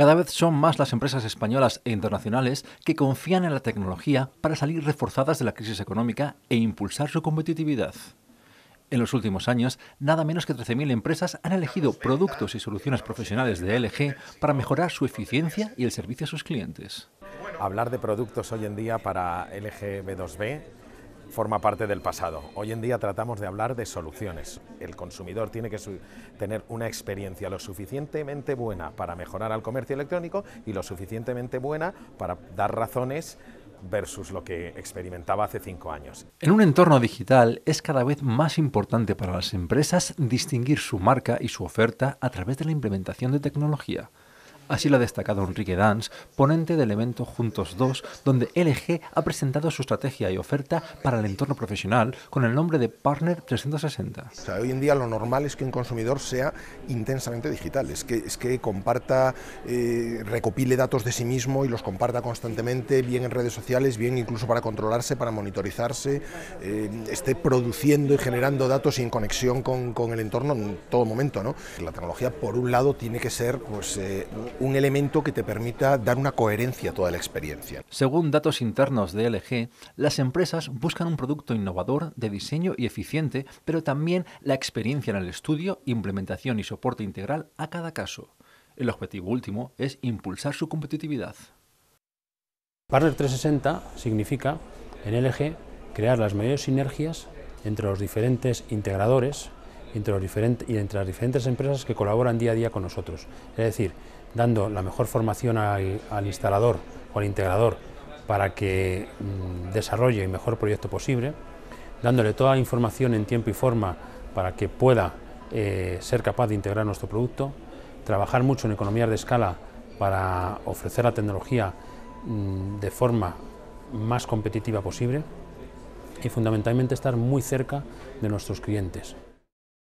Cada vez son más las empresas españolas e internacionales que confían en la tecnología para salir reforzadas de la crisis económica e impulsar su competitividad. En los últimos años, nada menos que 13.000 empresas han elegido productos y soluciones profesionales de LG para mejorar su eficiencia y el servicio a sus clientes. Hablar de productos hoy en día para LG B2B forma parte del pasado. Hoy en día tratamos de hablar de soluciones. El consumidor tiene que tener una experiencia lo suficientemente buena para mejorar al comercio electrónico y lo suficientemente buena para dar razones versus lo que experimentaba hace cinco años. En un entorno digital es cada vez más importante para las empresas distinguir su marca y su oferta a través de la implementación de tecnología. Así lo ha destacado Enrique Dans, ponente del evento Juntos 2, donde LG ha presentado su estrategia y oferta para el entorno profesional con el nombre de Partner 360. hoy en día lo normal es que un consumidor sea intensamente digital, es que, comparta, eh, recopile datos de sí mismo y los comparta constantemente, bien en redes sociales, bien incluso para controlarse, para monitorizarse, eh, esté produciendo y generando datos y en conexión con, el entorno en todo momento. ¿no? La tecnología, por un lado, tiene que ser pues, eh, un elemento que te permita dar una coherencia a toda la experiencia. Según datos internos de LG, las empresas buscan un producto innovador, de diseño y eficiente, pero también la experiencia en el estudio, implementación y soporte integral a cada caso. El objetivo último es impulsar su competitividad. Partner 360 significa, en LG, crear las mayores sinergias entre los diferentes integradores entre, y entre las diferentes empresas que colaboran día a día con nosotros. Es decir, dando la mejor formación al, instalador o al integrador para que mm, desarrolle el mejor proyecto posible, dándole toda la información en tiempo y forma para que pueda eh, ser capaz de integrar nuestro producto, trabajar mucho en economías de escala para ofrecer la tecnología mm, de forma más competitiva posible y fundamentalmente estar muy cerca de nuestros clientes.